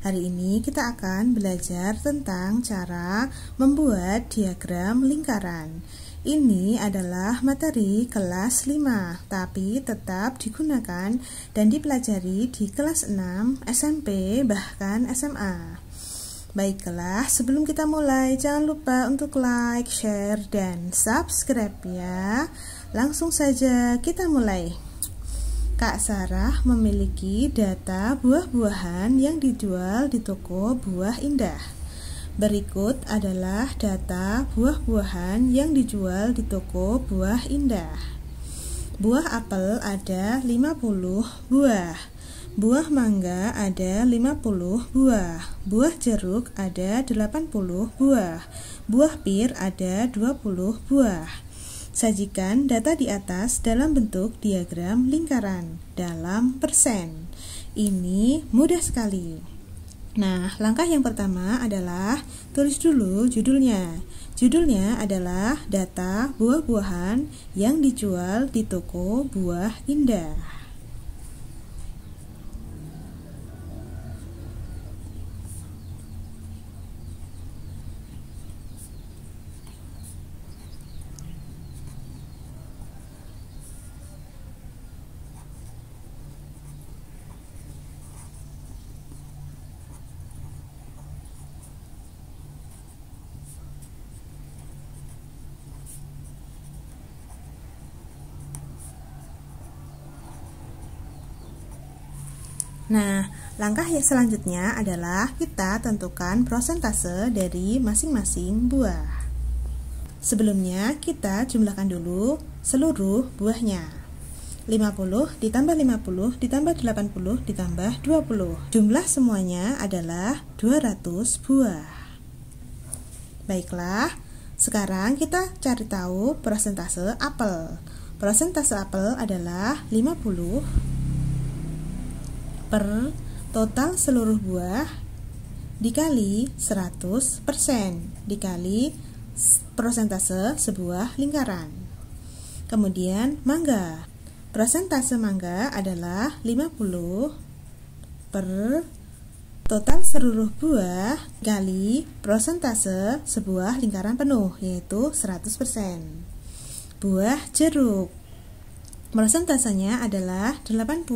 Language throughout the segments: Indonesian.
Hari ini kita akan belajar tentang cara membuat diagram lingkaran. Ini adalah materi kelas 5, tapi tetap digunakan dan dipelajari di kelas 6, SMP, bahkan SMA. Baiklah, sebelum kita mulai, jangan lupa untuk like, share, dan subscribe ya. Langsung saja kita mulai. Kak Sarah memiliki data buah-buahan yang dijual di toko Buah Indah. Berikut adalah data buah-buahan yang dijual di toko Buah Indah. Buah apel ada 50 buah. Buah mangga ada 50 buah. Buah jeruk ada 80 buah. Buah pir ada 20 buah Sajikan data di atas dalam bentuk diagram lingkaran dalam persen. Ini mudah sekali. Nah, langkah yang pertama adalah tulis dulu judulnya. Judulnya adalah data buah-buahan yang dijual di toko buah indah. Nah, langkah yang selanjutnya adalah kita tentukan prosentase dari masing-masing buah. Sebelumnya, kita jumlahkan dulu seluruh buahnya. 50 ditambah 50 ditambah 80 ditambah 20. Jumlah semuanya adalah 200 buah. Baiklah, sekarang kita cari tahu persentase apel. Persentase apel adalah 50 per total seluruh buah dikali 100% dikali persentase sebuah lingkaran. Kemudian mangga. Persentase mangga adalah 50 per total seluruh buah kali persentase sebuah lingkaran penuh yaitu 100%. Buah jeruk. Persentasenya adalah 80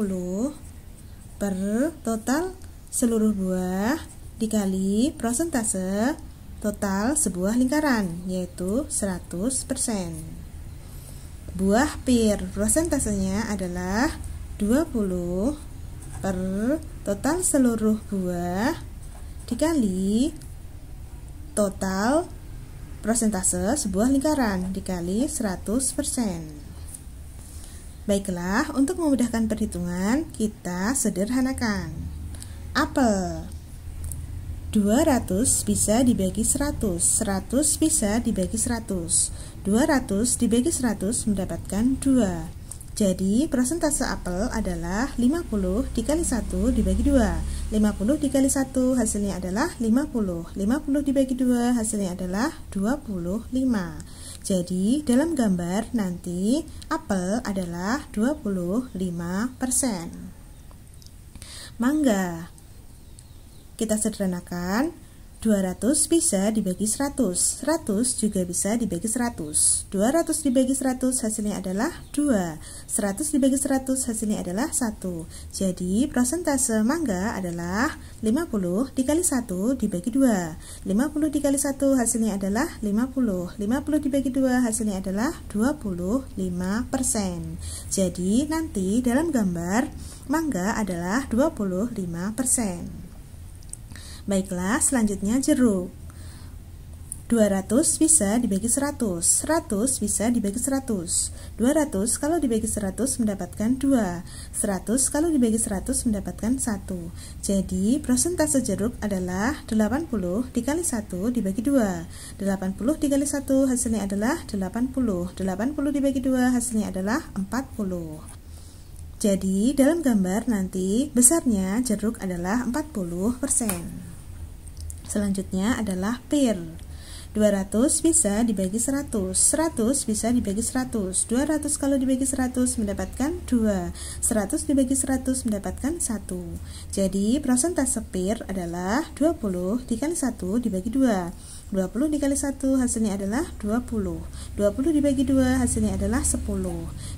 per total seluruh buah dikali prosentase total sebuah lingkaran yaitu 100%. Buah pir prosentasenya adalah 20 per total seluruh buah dikali total prosentase sebuah lingkaran dikali 100%. Baiklah, untuk memudahkan perhitungan, kita sederhanakan. Apel 200 bisa dibagi 100, 100 bisa dibagi 100, 200 dibagi 100 mendapatkan 2. Jadi, persentase apel adalah 50 dikali 1 dibagi 2. 50 dikali 1 hasilnya adalah 50. 50 dibagi 2 hasilnya adalah 25. Jadi, dalam gambar nanti apel adalah 25%. Mangga. Kita sederhanakan 200 bisa dibagi 100. 100 juga bisa dibagi 100. 200 dibagi 100 hasilnya adalah 2. 100 dibagi 100 hasilnya adalah 1. Jadi persentase mangga adalah 50 dikali 1 dibagi 2. 50 dikali 1 hasilnya adalah 50. 50 dibagi 2 hasilnya adalah 25%. Jadi nanti dalam gambar mangga adalah 25%. Baiklah, selanjutnya jeruk. 200 bisa dibagi 100, 100 bisa dibagi 100, 200 kalau dibagi 100 mendapatkan 2, 100 kalau dibagi 100 mendapatkan 1. Jadi, persentase jeruk adalah 80 dikali 1 dibagi 2, 80 dikali 1 hasilnya adalah 80, 80 dibagi 2 hasilnya adalah 40. Jadi, dalam gambar nanti besarnya jeruk adalah 40%. Selanjutnya adalah pair. 200 bisa dibagi 100, 100 bisa dibagi 100, 200 kalau dibagi 100 mendapatkan 2, 100 dibagi 100 mendapatkan 1. Jadi persentase pair adalah 20 dikali 1 dibagi 2. 20 dikali 1 hasilnya adalah 20 20 dibagi 2 hasilnya adalah 10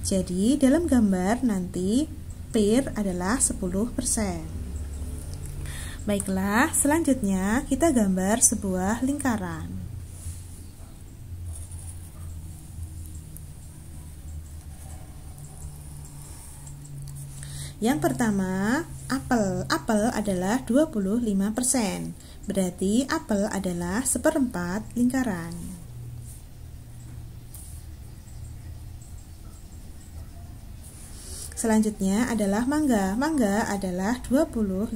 Jadi dalam gambar nanti PIR adalah 10% Baiklah, selanjutnya kita gambar sebuah lingkaran. Yang pertama, apel. Apel adalah 25%. Berarti apel adalah seperempat lingkaran. Selanjutnya adalah mangga. Mangga adalah 25%.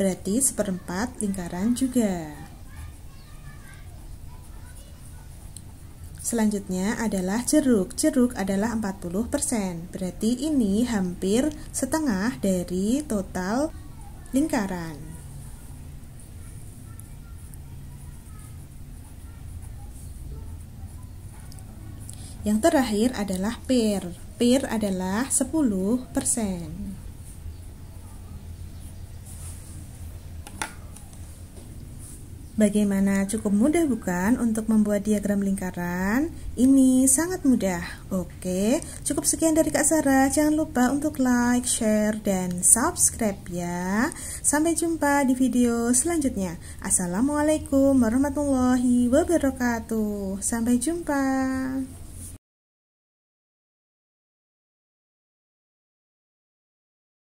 Berarti seperempat lingkaran juga. Selanjutnya adalah jeruk. Jeruk adalah 40%. Berarti ini hampir setengah dari total lingkaran. Yang terakhir adalah pear peer adalah 10%. Bagaimana cukup mudah bukan untuk membuat diagram lingkaran? Ini sangat mudah. Oke, cukup sekian dari Kak Sarah. Jangan lupa untuk like, share, dan subscribe ya. Sampai jumpa di video selanjutnya. Assalamualaikum warahmatullahi wabarakatuh. Sampai jumpa.